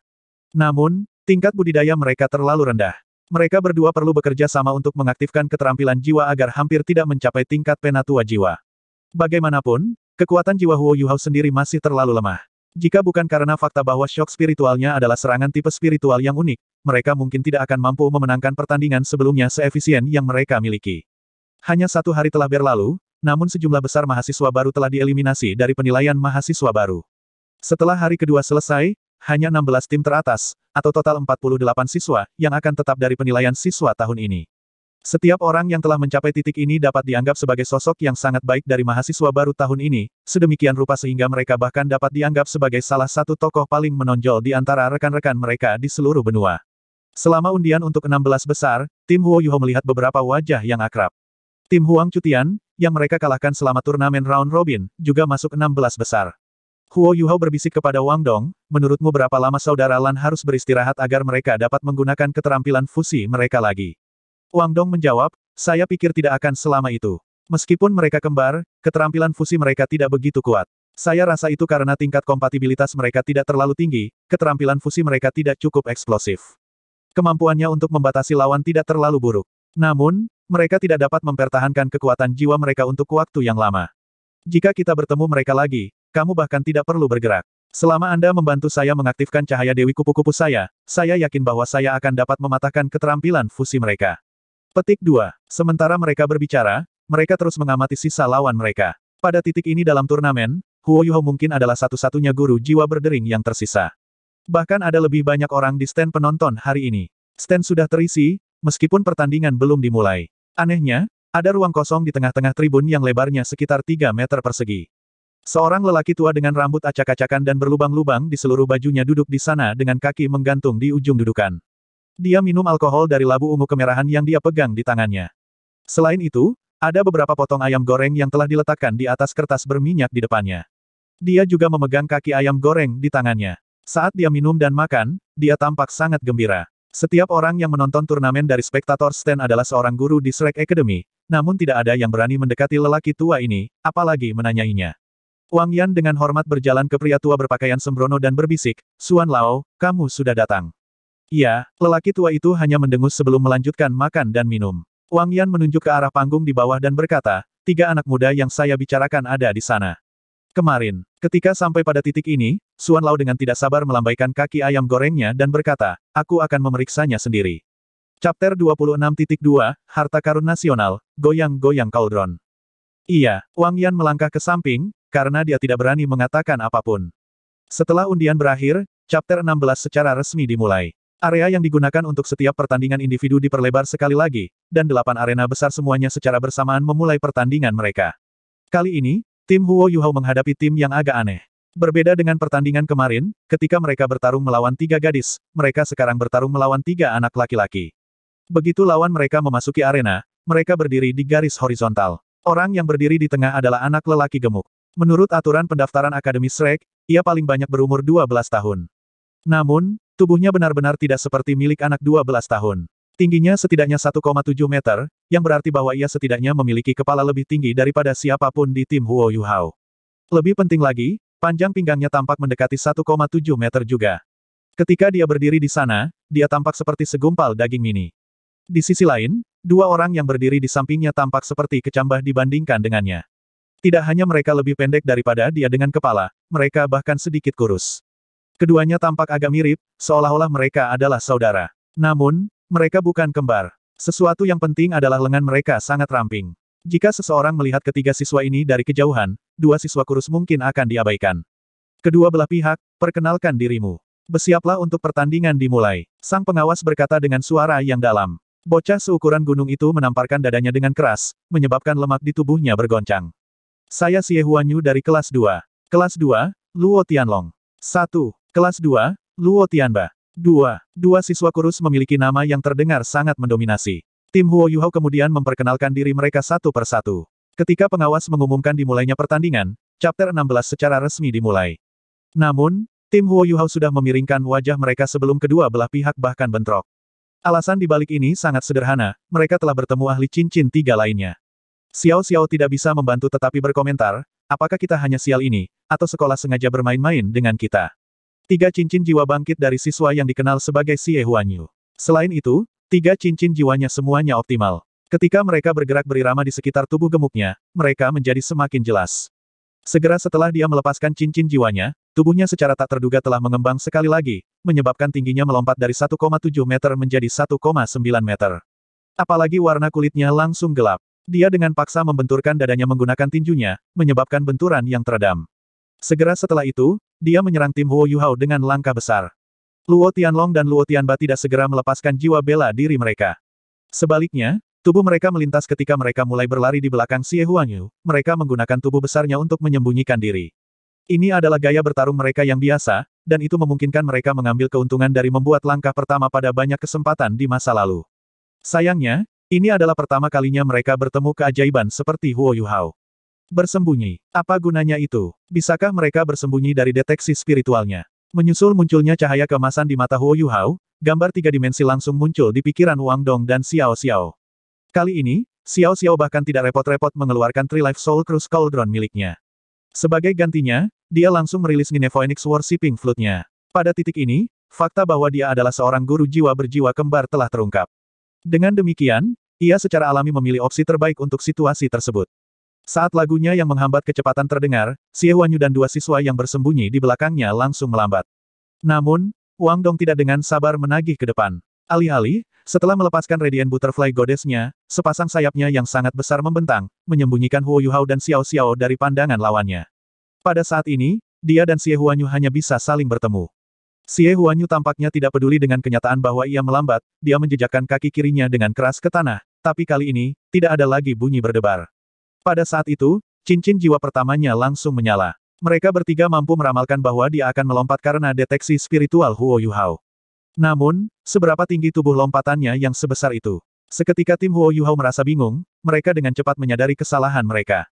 Namun, Tingkat budidaya mereka terlalu rendah. Mereka berdua perlu bekerja sama untuk mengaktifkan keterampilan jiwa agar hampir tidak mencapai tingkat penatua jiwa. Bagaimanapun, kekuatan jiwa Huo Yuhao sendiri masih terlalu lemah. Jika bukan karena fakta bahwa shock spiritualnya adalah serangan tipe spiritual yang unik, mereka mungkin tidak akan mampu memenangkan pertandingan sebelumnya seefisien yang mereka miliki. Hanya satu hari telah berlalu, namun sejumlah besar mahasiswa baru telah dieliminasi dari penilaian mahasiswa baru. Setelah hari kedua selesai, hanya 16 tim teratas, atau total 48 siswa, yang akan tetap dari penilaian siswa tahun ini. Setiap orang yang telah mencapai titik ini dapat dianggap sebagai sosok yang sangat baik dari mahasiswa baru tahun ini, sedemikian rupa sehingga mereka bahkan dapat dianggap sebagai salah satu tokoh paling menonjol di antara rekan-rekan mereka di seluruh benua. Selama undian untuk 16 besar, tim Huo Yuho melihat beberapa wajah yang akrab. Tim Huang Cutian, yang mereka kalahkan selama turnamen round robin, juga masuk 16 besar. Huo Yuhao berbisik kepada Wang Dong, menurutmu berapa lama saudara Lan harus beristirahat agar mereka dapat menggunakan keterampilan fusi mereka lagi? Wang Dong menjawab, saya pikir tidak akan selama itu. Meskipun mereka kembar, keterampilan fusi mereka tidak begitu kuat. Saya rasa itu karena tingkat kompatibilitas mereka tidak terlalu tinggi, keterampilan fusi mereka tidak cukup eksplosif. Kemampuannya untuk membatasi lawan tidak terlalu buruk. Namun, mereka tidak dapat mempertahankan kekuatan jiwa mereka untuk waktu yang lama. Jika kita bertemu mereka lagi, kamu bahkan tidak perlu bergerak. Selama Anda membantu saya mengaktifkan cahaya Dewi Kupu-Kupu saya, saya yakin bahwa saya akan dapat mematahkan keterampilan fusi mereka. Petik 2. Sementara mereka berbicara, mereka terus mengamati sisa lawan mereka. Pada titik ini dalam turnamen, Huo Yuho mungkin adalah satu-satunya guru jiwa berdering yang tersisa. Bahkan ada lebih banyak orang di stand penonton hari ini. Stand sudah terisi, meskipun pertandingan belum dimulai. Anehnya, ada ruang kosong di tengah-tengah tribun yang lebarnya sekitar 3 meter persegi. Seorang lelaki tua dengan rambut acak-acakan dan berlubang-lubang di seluruh bajunya duduk di sana dengan kaki menggantung di ujung dudukan. Dia minum alkohol dari labu ungu kemerahan yang dia pegang di tangannya. Selain itu, ada beberapa potong ayam goreng yang telah diletakkan di atas kertas berminyak di depannya. Dia juga memegang kaki ayam goreng di tangannya. Saat dia minum dan makan, dia tampak sangat gembira. Setiap orang yang menonton turnamen dari spektator stand adalah seorang guru di Shrek Academy, namun tidak ada yang berani mendekati lelaki tua ini, apalagi menanyainya. Wang Yan dengan hormat berjalan ke pria tua berpakaian sembrono dan berbisik, Suan Lao, kamu sudah datang. Iya, lelaki tua itu hanya mendengus sebelum melanjutkan makan dan minum. Wang Yan menunjuk ke arah panggung di bawah dan berkata, tiga anak muda yang saya bicarakan ada di sana. Kemarin, ketika sampai pada titik ini, Suan Lao dengan tidak sabar melambaikan kaki ayam gorengnya dan berkata, aku akan memeriksanya sendiri. Chapter 26.2, Harta Karun Nasional, Goyang-Goyang Cauldron. Iya, Wang Yan melangkah ke samping, karena dia tidak berani mengatakan apapun. Setelah undian berakhir, Chapter 16 secara resmi dimulai. Area yang digunakan untuk setiap pertandingan individu diperlebar sekali lagi, dan delapan arena besar semuanya secara bersamaan memulai pertandingan mereka. Kali ini, tim Huo Yuhao menghadapi tim yang agak aneh. Berbeda dengan pertandingan kemarin, ketika mereka bertarung melawan tiga gadis, mereka sekarang bertarung melawan tiga anak laki-laki. Begitu lawan mereka memasuki arena, mereka berdiri di garis horizontal. Orang yang berdiri di tengah adalah anak lelaki gemuk. Menurut aturan pendaftaran Akademi Shrek, ia paling banyak berumur 12 tahun. Namun, tubuhnya benar-benar tidak seperti milik anak 12 tahun. Tingginya setidaknya 1,7 meter, yang berarti bahwa ia setidaknya memiliki kepala lebih tinggi daripada siapapun di tim Huo Yuhao. Lebih penting lagi, panjang pinggangnya tampak mendekati 1,7 meter juga. Ketika dia berdiri di sana, dia tampak seperti segumpal daging mini. Di sisi lain, dua orang yang berdiri di sampingnya tampak seperti kecambah dibandingkan dengannya. Tidak hanya mereka lebih pendek daripada dia dengan kepala, mereka bahkan sedikit kurus. Keduanya tampak agak mirip, seolah-olah mereka adalah saudara. Namun, mereka bukan kembar. Sesuatu yang penting adalah lengan mereka sangat ramping. Jika seseorang melihat ketiga siswa ini dari kejauhan, dua siswa kurus mungkin akan diabaikan. Kedua belah pihak, perkenalkan dirimu. Bersiaplah untuk pertandingan dimulai. Sang pengawas berkata dengan suara yang dalam. Bocah seukuran gunung itu menamparkan dadanya dengan keras, menyebabkan lemak di tubuhnya bergoncang. Saya Xie Huanyu dari kelas 2. Kelas 2, Luo Tianlong. 1. Kelas 2, Luo Tianba. 2. Dua siswa kurus memiliki nama yang terdengar sangat mendominasi. Tim Huo Yuhao kemudian memperkenalkan diri mereka satu per satu. Ketika pengawas mengumumkan dimulainya pertandingan, Chapter 16 secara resmi dimulai. Namun, tim Huo Yuhao sudah memiringkan wajah mereka sebelum kedua belah pihak bahkan bentrok. Alasan dibalik ini sangat sederhana, mereka telah bertemu ahli cincin tiga lainnya. Xiao Xiao tidak bisa membantu tetapi berkomentar, apakah kita hanya sial ini, atau sekolah sengaja bermain-main dengan kita. Tiga cincin jiwa bangkit dari siswa yang dikenal sebagai Xie Huanyu. Selain itu, tiga cincin jiwanya semuanya optimal. Ketika mereka bergerak berirama di sekitar tubuh gemuknya, mereka menjadi semakin jelas. Segera setelah dia melepaskan cincin jiwanya, tubuhnya secara tak terduga telah mengembang sekali lagi, menyebabkan tingginya melompat dari 1,7 meter menjadi 1,9 meter. Apalagi warna kulitnya langsung gelap. Dia dengan paksa membenturkan dadanya menggunakan tinjunya, menyebabkan benturan yang teredam. Segera setelah itu, dia menyerang tim Huo Yuhao dengan langkah besar. Luo Tianlong dan Luo Tianba tidak segera melepaskan jiwa bela diri mereka. Sebaliknya, tubuh mereka melintas ketika mereka mulai berlari di belakang Xie Huanyu. mereka menggunakan tubuh besarnya untuk menyembunyikan diri. Ini adalah gaya bertarung mereka yang biasa, dan itu memungkinkan mereka mengambil keuntungan dari membuat langkah pertama pada banyak kesempatan di masa lalu. Sayangnya, ini adalah pertama kalinya mereka bertemu keajaiban seperti Huo Yuhao. Bersembunyi. Apa gunanya itu? Bisakah mereka bersembunyi dari deteksi spiritualnya? Menyusul munculnya cahaya kemasan di mata Huo Yuhao, gambar tiga dimensi langsung muncul di pikiran Wang Dong dan Xiao Xiao. Kali ini, Xiao Xiao bahkan tidak repot-repot mengeluarkan Three Life Soul Cruise Cauldron miliknya. Sebagai gantinya, dia langsung merilis Nine Phoenix Worshipping Flute-nya. Pada titik ini, fakta bahwa dia adalah seorang guru jiwa berjiwa kembar telah terungkap. Dengan demikian, ia secara alami memilih opsi terbaik untuk situasi tersebut. Saat lagunya yang menghambat kecepatan terdengar, Xie Wanyu dan dua siswa yang bersembunyi di belakangnya langsung melambat. Namun, Wang Dong tidak dengan sabar menagih ke depan. Alih-alih, setelah melepaskan Radiant Butterfly Goddess-nya, sepasang sayapnya yang sangat besar membentang, menyembunyikan Huo Yuhao dan Xiao Xiao dari pandangan lawannya. Pada saat ini, dia dan Xie Huanyu hanya bisa saling bertemu. Xie Huanyu tampaknya tidak peduli dengan kenyataan bahwa ia melambat, dia menjejakkan kaki kirinya dengan keras ke tanah, tapi kali ini, tidak ada lagi bunyi berdebar. Pada saat itu, cincin jiwa pertamanya langsung menyala. Mereka bertiga mampu meramalkan bahwa dia akan melompat karena deteksi spiritual Huo Yuhao. Namun, seberapa tinggi tubuh lompatannya yang sebesar itu? Seketika tim Huo Yuhao merasa bingung, mereka dengan cepat menyadari kesalahan mereka.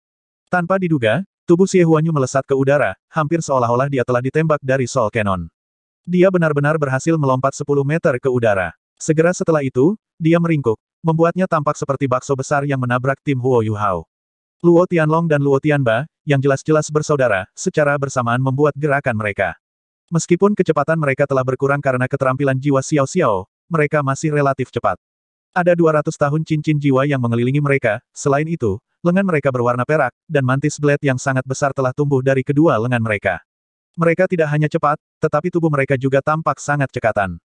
Tanpa diduga, tubuh Xie Huanyu melesat ke udara, hampir seolah-olah dia telah ditembak dari sol Cannon. Dia benar-benar berhasil melompat 10 meter ke udara. Segera setelah itu, dia meringkuk, Membuatnya tampak seperti bakso besar yang menabrak tim Huo Yu Hao, Luo Tianlong dan Luo Tianba, yang jelas-jelas bersaudara, secara bersamaan membuat gerakan mereka. Meskipun kecepatan mereka telah berkurang karena keterampilan jiwa Xiao Xiao, mereka masih relatif cepat. Ada 200 tahun cincin jiwa yang mengelilingi mereka, selain itu, lengan mereka berwarna perak, dan mantis blade yang sangat besar telah tumbuh dari kedua lengan mereka. Mereka tidak hanya cepat, tetapi tubuh mereka juga tampak sangat cekatan.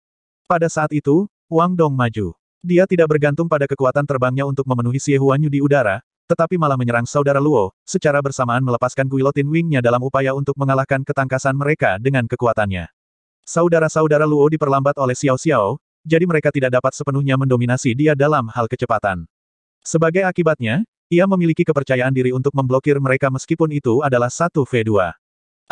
Pada saat itu, Wang Dong maju. Dia tidak bergantung pada kekuatan terbangnya untuk memenuhi Xie Huanyu di udara, tetapi malah menyerang saudara Luo, secara bersamaan melepaskan Guilotin nya dalam upaya untuk mengalahkan ketangkasan mereka dengan kekuatannya. Saudara-saudara Luo diperlambat oleh Xiao Xiao, jadi mereka tidak dapat sepenuhnya mendominasi dia dalam hal kecepatan. Sebagai akibatnya, ia memiliki kepercayaan diri untuk memblokir mereka meskipun itu adalah satu v 2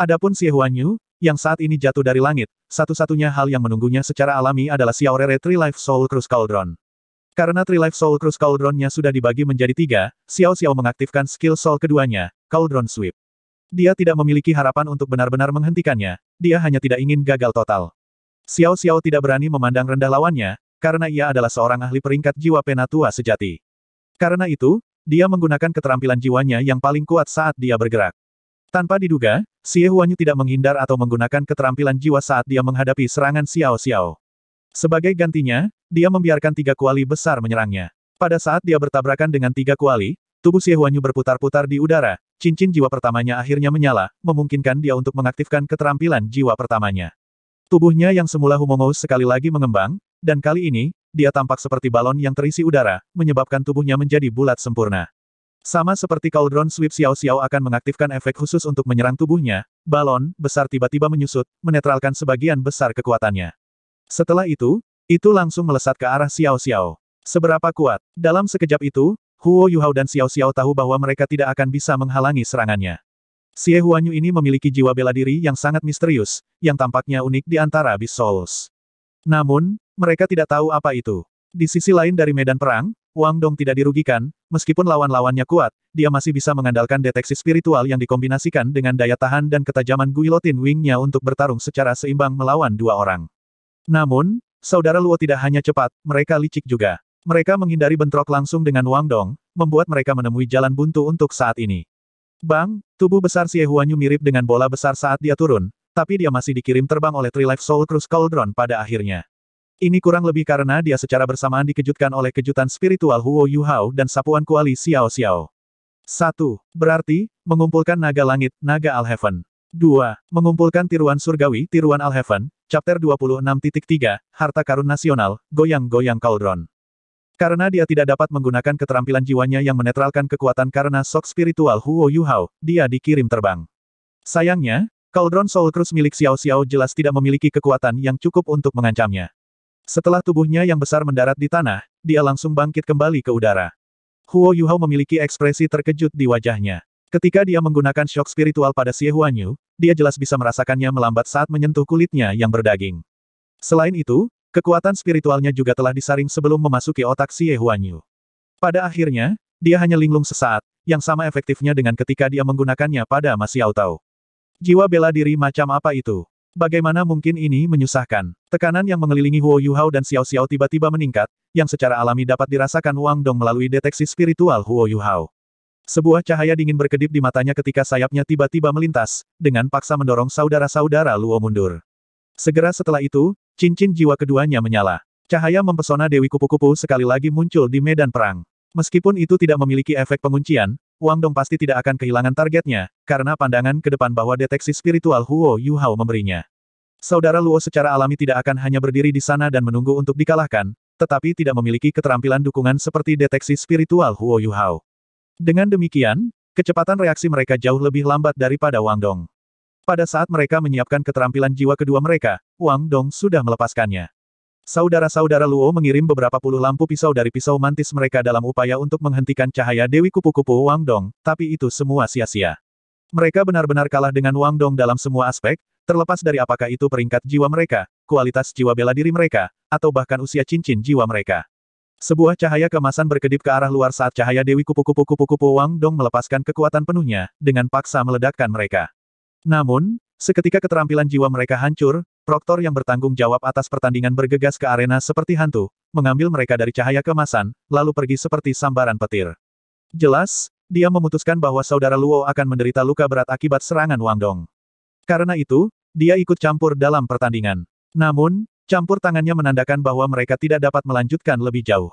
Adapun Xie Huanyu, yang saat ini jatuh dari langit, satu-satunya hal yang menunggunya secara alami adalah Xiao Rere Tree Life Soul Cruise Cauldron. Karena Trilife Soul Cruise Cauldron-nya sudah dibagi menjadi tiga, Xiao Xiao mengaktifkan skill Soul keduanya, Cauldron Sweep. Dia tidak memiliki harapan untuk benar-benar menghentikannya, dia hanya tidak ingin gagal total. Xiao Xiao tidak berani memandang rendah lawannya, karena ia adalah seorang ahli peringkat jiwa penatua sejati. Karena itu, dia menggunakan keterampilan jiwanya yang paling kuat saat dia bergerak. Tanpa diduga, Xie Huanyu tidak menghindar atau menggunakan keterampilan jiwa saat dia menghadapi serangan Xiao Xiao. Sebagai gantinya, dia membiarkan tiga kuali besar menyerangnya. Pada saat dia bertabrakan dengan tiga kuali, tubuh Xie Huanyu berputar-putar di udara, cincin jiwa pertamanya akhirnya menyala, memungkinkan dia untuk mengaktifkan keterampilan jiwa pertamanya. Tubuhnya yang semula humongous sekali lagi mengembang, dan kali ini, dia tampak seperti balon yang terisi udara, menyebabkan tubuhnya menjadi bulat sempurna. Sama seperti Cauldron Sweep Xiao Xiao akan mengaktifkan efek khusus untuk menyerang tubuhnya, balon besar tiba-tiba menyusut, menetralkan sebagian besar kekuatannya. Setelah itu, itu langsung melesat ke arah Xiao Xiao. Seberapa kuat? Dalam sekejap itu, Huo Yuhao dan Xiao Xiao tahu bahwa mereka tidak akan bisa menghalangi serangannya. Xie Huanyu ini memiliki jiwa bela diri yang sangat misterius, yang tampaknya unik di antara Beast Souls. Namun, mereka tidak tahu apa itu. Di sisi lain dari medan perang, Wang Dong tidak dirugikan, meskipun lawan-lawannya kuat, dia masih bisa mengandalkan deteksi spiritual yang dikombinasikan dengan daya tahan dan ketajaman Guilotin Wing-nya untuk bertarung secara seimbang melawan dua orang. Namun, Saudara Luo tidak hanya cepat, mereka licik juga. Mereka menghindari bentrok langsung dengan Wang Dong, membuat mereka menemui jalan buntu untuk saat ini. Bang, tubuh besar Xie Huanyu mirip dengan bola besar saat dia turun, tapi dia masih dikirim terbang oleh Three Life Soul Cruise Cauldron pada akhirnya. Ini kurang lebih karena dia secara bersamaan dikejutkan oleh kejutan spiritual Huo Yu Hao dan sapuan kuali Xiao Xiao. 1. Berarti, mengumpulkan naga langit, naga Al Alheaven. 2. Mengumpulkan tiruan surgawi, tiruan Alheaven, chapter 26.3, harta karun nasional, goyang-goyang cauldron. Karena dia tidak dapat menggunakan keterampilan jiwanya yang menetralkan kekuatan karena sok spiritual Huo Yuhao, dia dikirim terbang. Sayangnya, cauldron Soul Cruise milik Xiao Xiao jelas tidak memiliki kekuatan yang cukup untuk mengancamnya. Setelah tubuhnya yang besar mendarat di tanah, dia langsung bangkit kembali ke udara. Huo Yuhao memiliki ekspresi terkejut di wajahnya. Ketika dia menggunakan shock spiritual pada Xie Huanyu, dia jelas bisa merasakannya melambat saat menyentuh kulitnya yang berdaging. Selain itu, kekuatan spiritualnya juga telah disaring sebelum memasuki otak Xie Huanyu. Pada akhirnya, dia hanya linglung sesaat, yang sama efektifnya dengan ketika dia menggunakannya pada Ma Xiaotao. Jiwa bela diri macam apa itu? Bagaimana mungkin ini menyusahkan? Tekanan yang mengelilingi Huo Yuhao dan Xiao Xiao tiba-tiba meningkat, yang secara alami dapat dirasakan Wang Dong melalui deteksi spiritual Huo Yuhao. Sebuah cahaya dingin berkedip di matanya ketika sayapnya tiba-tiba melintas, dengan paksa mendorong saudara-saudara Luo mundur. Segera setelah itu, cincin jiwa keduanya menyala. Cahaya mempesona Dewi Kupu-Kupu sekali lagi muncul di medan perang. Meskipun itu tidak memiliki efek penguncian, Wang Dong pasti tidak akan kehilangan targetnya, karena pandangan ke depan bahwa deteksi spiritual Huo Yu Hao memberinya. Saudara Luo secara alami tidak akan hanya berdiri di sana dan menunggu untuk dikalahkan, tetapi tidak memiliki keterampilan dukungan seperti deteksi spiritual Huo Yu Hao. Dengan demikian, kecepatan reaksi mereka jauh lebih lambat daripada Wang Dong. Pada saat mereka menyiapkan keterampilan jiwa kedua mereka, Wang Dong sudah melepaskannya. Saudara-saudara Luo mengirim beberapa puluh lampu pisau dari pisau mantis mereka dalam upaya untuk menghentikan cahaya Dewi Kupu-Kupu Wang Dong, tapi itu semua sia-sia. Mereka benar-benar kalah dengan Wang Dong dalam semua aspek, terlepas dari apakah itu peringkat jiwa mereka, kualitas jiwa bela diri mereka, atau bahkan usia cincin jiwa mereka. Sebuah cahaya kemasan berkedip ke arah luar saat cahaya Dewi Kupu-Kupu Kupu-Kupu Wang Dong melepaskan kekuatan penuhnya, dengan paksa meledakkan mereka. Namun, seketika keterampilan jiwa mereka hancur, proktor yang bertanggung jawab atas pertandingan bergegas ke arena seperti hantu, mengambil mereka dari cahaya kemasan, lalu pergi seperti sambaran petir. Jelas, dia memutuskan bahwa saudara Luo akan menderita luka berat akibat serangan Wang Dong. Karena itu, dia ikut campur dalam pertandingan. Namun, Campur tangannya menandakan bahwa mereka tidak dapat melanjutkan lebih jauh.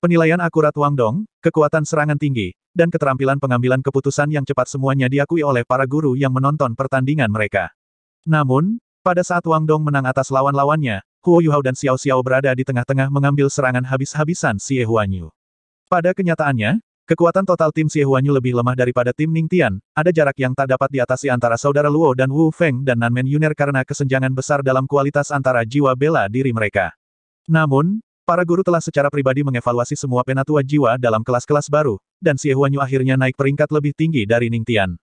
Penilaian akurat Wang Dong, kekuatan serangan tinggi, dan keterampilan pengambilan keputusan yang cepat semuanya diakui oleh para guru yang menonton pertandingan mereka. Namun, pada saat Wang Dong menang atas lawan-lawannya, Huo Yuhao dan Xiao Xiao berada di tengah-tengah mengambil serangan habis-habisan Xie Huanyu. Pada kenyataannya, Kekuatan total tim Huanyu lebih lemah daripada tim Ning Tian, ada jarak yang tak dapat diatasi antara saudara Luo dan Wu Feng dan Nanmen Yuner karena kesenjangan besar dalam kualitas antara jiwa bela diri mereka. Namun, para guru telah secara pribadi mengevaluasi semua penatua jiwa dalam kelas-kelas baru, dan Huanyu akhirnya naik peringkat lebih tinggi dari Ning Tian.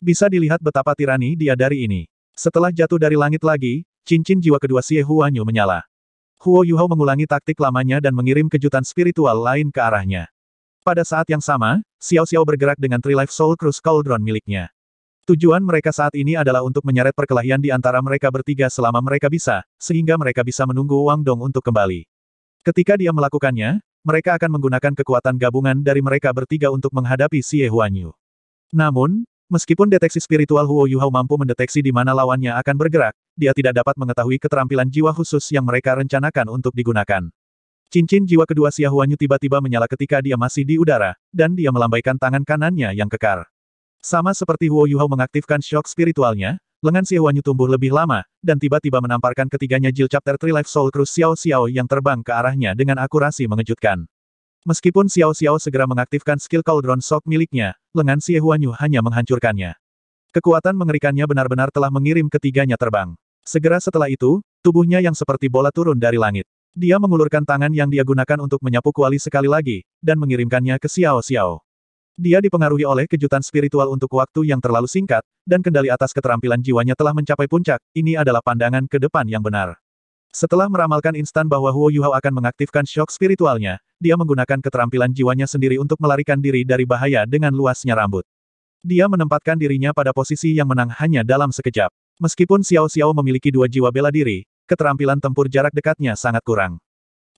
Bisa dilihat betapa tirani dia dari ini. Setelah jatuh dari langit lagi, cincin jiwa kedua Huanyu menyala. Huo Yuhao mengulangi taktik lamanya dan mengirim kejutan spiritual lain ke arahnya. Pada saat yang sama, Xiao Xiao bergerak dengan Three Life Soul Cruise Cauldron miliknya. Tujuan mereka saat ini adalah untuk menyeret perkelahian di antara mereka bertiga selama mereka bisa, sehingga mereka bisa menunggu Wang Dong untuk kembali. Ketika dia melakukannya, mereka akan menggunakan kekuatan gabungan dari mereka bertiga untuk menghadapi Xie Huanyu. Namun, meskipun deteksi spiritual Huo Yuhao mampu mendeteksi di mana lawannya akan bergerak, dia tidak dapat mengetahui keterampilan jiwa khusus yang mereka rencanakan untuk digunakan. Cincin jiwa kedua Huanyu tiba-tiba menyala ketika dia masih di udara, dan dia melambaikan tangan kanannya yang kekar. Sama seperti Huo Yuhao mengaktifkan shock spiritualnya, lengan Huanyu tumbuh lebih lama, dan tiba-tiba menamparkan ketiganya Jil Chapter 3 Life Soul Cruise Xiao Xiao yang terbang ke arahnya dengan akurasi mengejutkan. Meskipun Xiao Xiao segera mengaktifkan skill Cauldron Shock miliknya, lengan Huanyu hanya menghancurkannya. Kekuatan mengerikannya benar-benar telah mengirim ketiganya terbang. Segera setelah itu, tubuhnya yang seperti bola turun dari langit. Dia mengulurkan tangan yang dia gunakan untuk menyapu kuali sekali lagi, dan mengirimkannya ke Xiao Xiao. Dia dipengaruhi oleh kejutan spiritual untuk waktu yang terlalu singkat, dan kendali atas keterampilan jiwanya telah mencapai puncak, ini adalah pandangan ke depan yang benar. Setelah meramalkan instan bahwa Huo Yuhao akan mengaktifkan shock spiritualnya, dia menggunakan keterampilan jiwanya sendiri untuk melarikan diri dari bahaya dengan luasnya rambut. Dia menempatkan dirinya pada posisi yang menang hanya dalam sekejap. Meskipun Xiao Xiao memiliki dua jiwa bela diri, keterampilan tempur jarak dekatnya sangat kurang.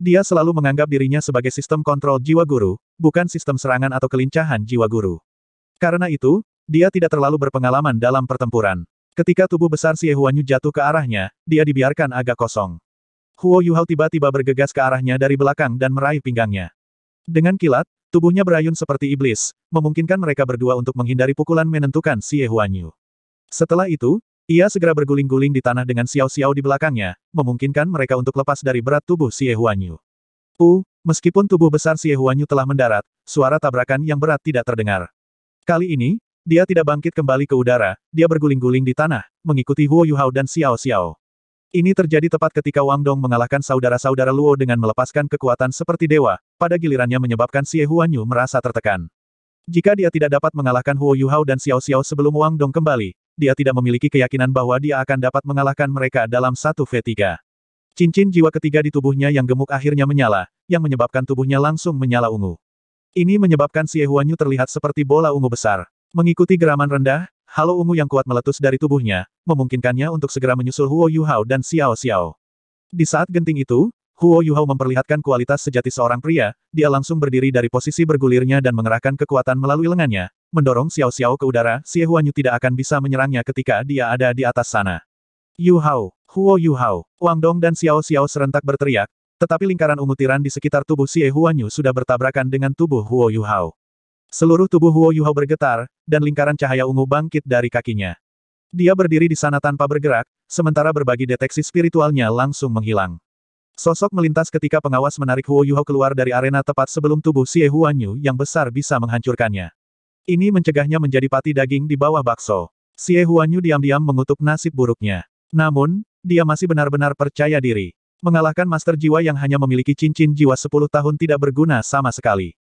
Dia selalu menganggap dirinya sebagai sistem kontrol jiwa guru, bukan sistem serangan atau kelincahan jiwa guru. Karena itu, dia tidak terlalu berpengalaman dalam pertempuran. Ketika tubuh besar si Huanyu jatuh ke arahnya, dia dibiarkan agak kosong. Huo Yuhao tiba-tiba bergegas ke arahnya dari belakang dan meraih pinggangnya. Dengan kilat, tubuhnya berayun seperti iblis, memungkinkan mereka berdua untuk menghindari pukulan menentukan si Huanyu. Setelah itu, ia segera berguling-guling di tanah dengan Xiao-Xiao di belakangnya, memungkinkan mereka untuk lepas dari berat tubuh Xie Huanyu. U, meskipun tubuh besar Xie Huanyu telah mendarat, suara tabrakan yang berat tidak terdengar. Kali ini, dia tidak bangkit kembali ke udara, dia berguling-guling di tanah, mengikuti Huo Yuhao dan Xiao-Xiao. Ini terjadi tepat ketika Wang Dong mengalahkan saudara-saudara Luo dengan melepaskan kekuatan seperti dewa, pada gilirannya menyebabkan Xie Huanyu merasa tertekan. Jika dia tidak dapat mengalahkan Huo Yuhao dan Xiao Xiao sebelum Wang Dong kembali, dia tidak memiliki keyakinan bahwa dia akan dapat mengalahkan mereka dalam satu V3. Cincin jiwa ketiga di tubuhnya yang gemuk akhirnya menyala, yang menyebabkan tubuhnya langsung menyala ungu. Ini menyebabkan si Ehuanyu terlihat seperti bola ungu besar. Mengikuti geraman rendah, halo ungu yang kuat meletus dari tubuhnya, memungkinkannya untuk segera menyusul Huo Yuhao dan Xiao Xiao. Di saat genting itu, Huo Yuhao memperlihatkan kualitas sejati seorang pria, dia langsung berdiri dari posisi bergulirnya dan mengerahkan kekuatan melalui lengannya, mendorong Xiao Xiao ke udara, Xie Huanyu tidak akan bisa menyerangnya ketika dia ada di atas sana. Yu Hao, Huo Yu Hao, Wang Dong dan Xiao Xiao serentak berteriak, tetapi lingkaran ungu tiran di sekitar tubuh Xie Huanyu sudah bertabrakan dengan tubuh Huo Yu Hao. Seluruh tubuh Huo Yu Hao bergetar, dan lingkaran cahaya ungu bangkit dari kakinya. Dia berdiri di sana tanpa bergerak, sementara berbagi deteksi spiritualnya langsung menghilang. Sosok melintas ketika pengawas menarik Huo Yuho keluar dari arena tepat sebelum tubuh Xie Huanyu yang besar bisa menghancurkannya. Ini mencegahnya menjadi pati daging di bawah bakso. Xie Huanyu diam-diam mengutuk nasib buruknya. Namun, dia masih benar-benar percaya diri. Mengalahkan Master Jiwa yang hanya memiliki cincin jiwa 10 tahun tidak berguna sama sekali.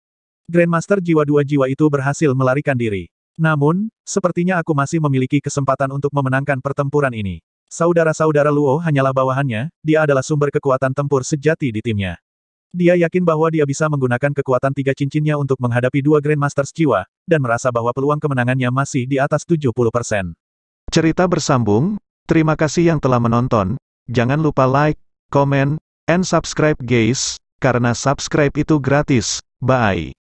Grandmaster Jiwa dua jiwa itu berhasil melarikan diri. Namun, sepertinya aku masih memiliki kesempatan untuk memenangkan pertempuran ini. Saudara-saudara Luo hanyalah bawahannya, dia adalah sumber kekuatan tempur sejati di timnya. Dia yakin bahwa dia bisa menggunakan kekuatan tiga cincinnya untuk menghadapi dua Grandmasters jiwa, dan merasa bahwa peluang kemenangannya masih di atas 70%. Cerita bersambung, terima kasih yang telah menonton, jangan lupa like, comment, and subscribe guys, karena subscribe itu gratis, bye.